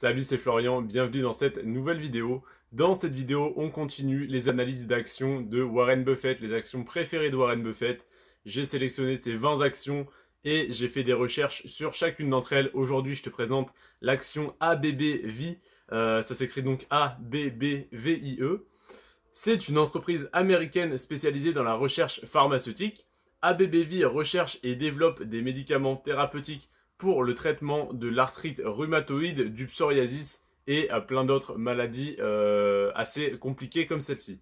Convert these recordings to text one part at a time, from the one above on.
Salut, c'est Florian, bienvenue dans cette nouvelle vidéo. Dans cette vidéo, on continue les analyses d'actions de Warren Buffett, les actions préférées de Warren Buffett. J'ai sélectionné ces 20 actions et j'ai fait des recherches sur chacune d'entre elles. Aujourd'hui, je te présente l'action ABBVie. Euh, ça s'écrit donc ABBVIE. C'est une entreprise américaine spécialisée dans la recherche pharmaceutique. ABBVie recherche et développe des médicaments thérapeutiques pour le traitement de l'arthrite rhumatoïde, du psoriasis et à euh, plein d'autres maladies euh, assez compliquées comme celle-ci.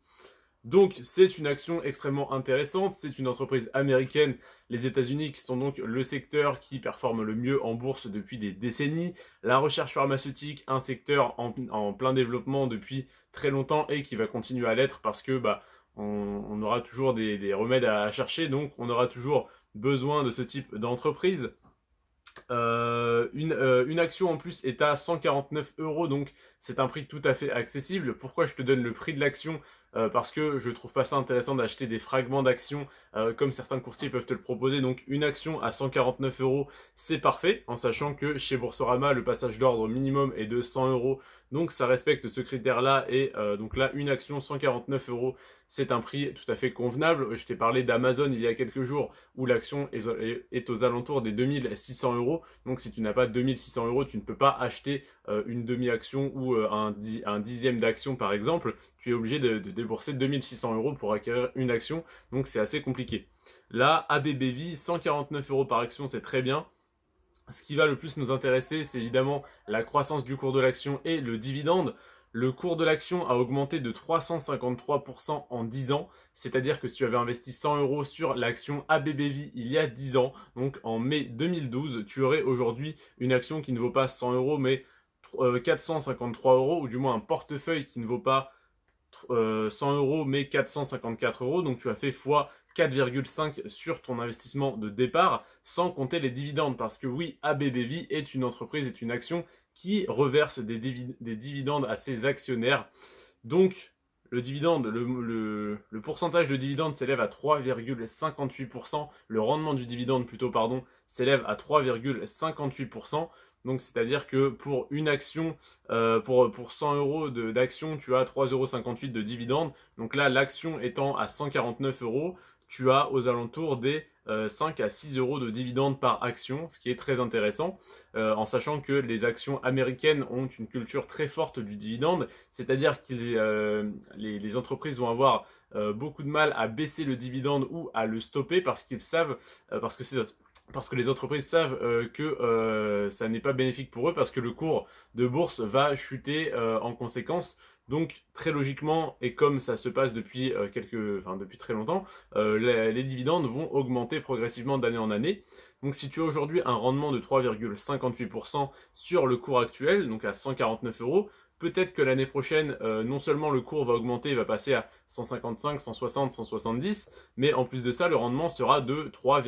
Donc c'est une action extrêmement intéressante, c'est une entreprise américaine, les États-Unis qui sont donc le secteur qui performe le mieux en bourse depuis des décennies, la recherche pharmaceutique, un secteur en, plein développement depuis très longtemps et qui va continuer à l'être parce que bah, on, aura toujours des, remèdes à chercher, donc on aura toujours besoin de ce type d'entreprise. Euh, euh, une, action en plus est à 149 euros, donc c'est un prix tout à fait accessible. Pourquoi je te donne le prix de l'action euh, Parce que je trouve pas ça intéressant d'acheter des fragments d'action, comme certains courtiers peuvent te le proposer. Donc une action à 149 euros, c'est parfait, en sachant que chez Boursorama, le passage d'ordre minimum est de 100 euros. Donc ça respecte ce critère-là. Et euh, donc là, une action 149 euros, c'est un prix tout à fait convenable. Je t'ai parlé d'Amazon il y a quelques jours où l'action est, aux alentours des 2600 euros. Donc si tu n'as pas 2600 euros, tu ne peux pas acheter euh, une demi-action ou euh, un, dixième d'action par exemple. Tu es obligé de, de débourser 2600 euros pour acquérir une action. Donc c'est assez compliqué. Là, ABBV, 149 euros par action, c'est très bien. Ce qui va le plus nous intéresser, c'est évidemment la croissance du cours de l'action et le dividende. Le cours de l'action a augmenté de 353% en 10 ans, c'est-à-dire que si tu avais investi 100 euros sur l'action ABBV il y a 10 ans, donc en mai 2012, tu aurais aujourd'hui une action qui ne vaut pas 100 euros mais 453 euh, euros, ou du moins un portefeuille qui ne vaut pas 100 euh, euros mais 454 euros, donc tu as fait fois 4,5 sur ton investissement de départ, sans compter les dividendes. Parce que oui, ABBV est une entreprise, est une action qui reverse des, dividendes à ses actionnaires. Donc, le dividende, le, pourcentage de dividende s'élève à 3,58%. Le rendement du dividende, plutôt, pardon, s'élève à 3,58%. Donc, c'est-à-dire que pour une action, euh, pour, pour 100 euros d'action, tu as 3,58 euros de dividende. Donc là, l'action étant à 149 euros, tu as aux alentours des 5 euh, à 6 euros de dividendes par action, ce qui est très intéressant, euh, en sachant que les actions américaines ont une culture très forte du dividende, c'est-à-dire que euh, les, entreprises vont avoir beaucoup de mal à baisser le dividende ou à le stopper parce qu'ils savent, parce que c'est parce que les entreprises savent euh, que euh, ça n'est pas bénéfique pour eux, parce que le cours de bourse va chuter euh, en conséquence. Donc très logiquement, et comme ça se passe depuis, quelques, enfin, depuis très longtemps, les, les, dividendes vont augmenter progressivement d'année en année. Donc si tu as aujourd'hui un rendement de 3,58% sur le cours actuel, donc à 149 euros, Peut-être que l'année prochaine, euh, non seulement le cours va augmenter, va passer à 155, 160, 170, mais en plus de ça, le rendement sera de 3,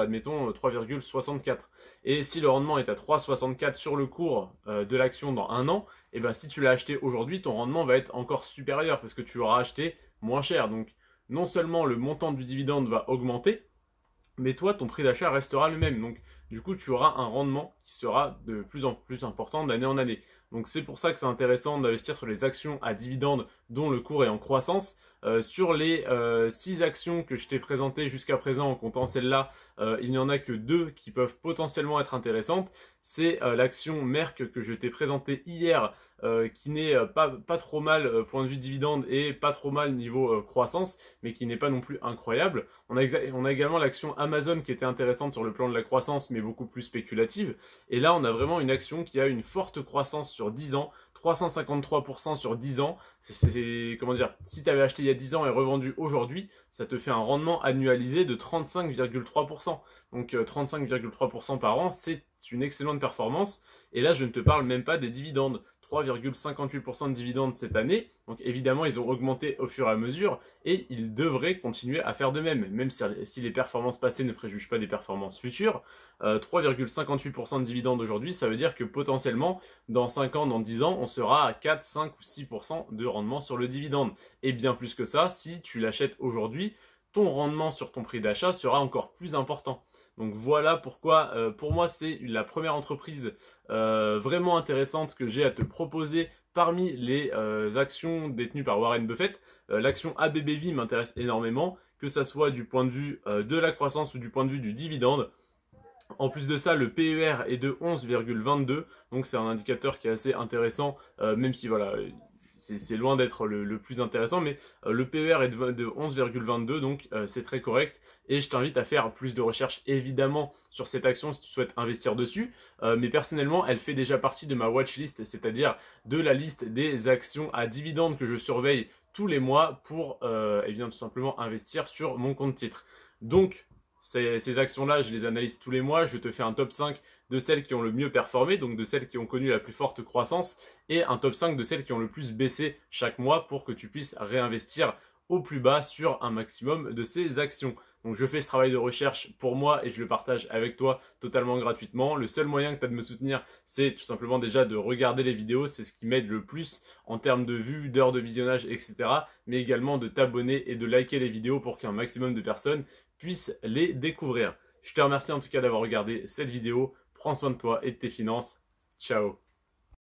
admettons 3,64. Euh, et si le rendement est à 3,64 sur le cours euh, de l'action dans un an, et eh ben si tu l'as acheté aujourd'hui, ton rendement va être encore supérieur parce que tu auras acheté moins cher. Donc non seulement le montant du dividende va augmenter, mais toi, ton prix d'achat restera le même. Donc du coup tu auras un rendement qui sera de plus en plus important d'année en année. Donc c'est pour ça que c'est intéressant d'investir sur les actions à dividendes dont le cours est en croissance. Euh, sur les euh, six actions que je t'ai présentées jusqu'à présent en comptant celle-là, euh, il n'y en a que deux qui peuvent potentiellement être intéressantes. C'est l'action Merck que je t'ai présentée hier, qui n'est pas, pas, trop mal point de vue dividende et pas trop mal niveau croissance, mais qui n'est pas non plus incroyable. On a, on a également l'action Amazon qui était intéressante sur le plan de la croissance, mais beaucoup plus spéculative. Et là, on a vraiment une action qui a une forte croissance sur 10 ans, 353% sur 10 ans. C'est, comment dire, si tu avais acheté il y a 10 ans et revendu aujourd'hui, ça te fait un rendement annualisé de 35,3%. Donc 35,3% euh, par an, c'est une excellente performance et là, je ne te parle même pas des dividendes. 3,58% de dividendes cette année. Donc évidemment, ils ont augmenté au fur et à mesure et ils devraient continuer à faire de même, même si les performances passées ne préjugent pas des performances futures. 3,58% euh, de dividendes aujourd'hui, ça veut dire que potentiellement, dans 5 ans, dans 10 ans, on sera à 4, 5 ou 6% de rendement sur le dividende. Et bien plus que ça, si tu l'achètes aujourd'hui, ton rendement sur ton prix d'achat sera encore plus important. Donc voilà pourquoi euh, pour moi c'est la première entreprise euh, vraiment intéressante que j'ai à te proposer parmi les euh, actions détenues par Warren Buffett. L'action ABBV m'intéresse énormément, que ça soit du point de vue de la croissance ou du point de vue du dividende. En plus de ça, le PER est de 11,22, donc c'est un indicateur qui est assez intéressant, même si voilà, c'est loin d'être le, plus intéressant, mais euh, le PER est de, 11,22, donc euh, c'est très correct. Et je t'invite à faire plus de recherches évidemment sur cette action si tu souhaites investir dessus. Euh, mais personnellement, elle fait déjà partie de ma watchlist, c'est-à-dire de la liste des actions à dividendes que je surveille tous les mois pour évidemment, eh tout simplement investir sur mon compte titre. Donc ces, actions-là, je les analyse tous les mois. Je te fais un top 5 de celles qui ont le mieux performé, donc de celles qui ont connu la plus forte croissance, et un top 5 de celles qui ont le plus baissé chaque mois pour que tu puisses réinvestir au plus bas sur un maximum de ces actions. Donc je fais ce travail de recherche pour moi et je le partage avec toi totalement gratuitement. Le seul moyen que tu as de me soutenir, c'est tout simplement déjà de regarder les vidéos, c'est ce qui m'aide le plus en termes de vues, d'heures de visionnage, etc. Mais également de t'abonner et de liker les vidéos pour qu'un maximum de personnes puisse les découvrir. Je te remercie en tout cas d'avoir regardé cette vidéo. Prends soin de toi et de tes finances. Ciao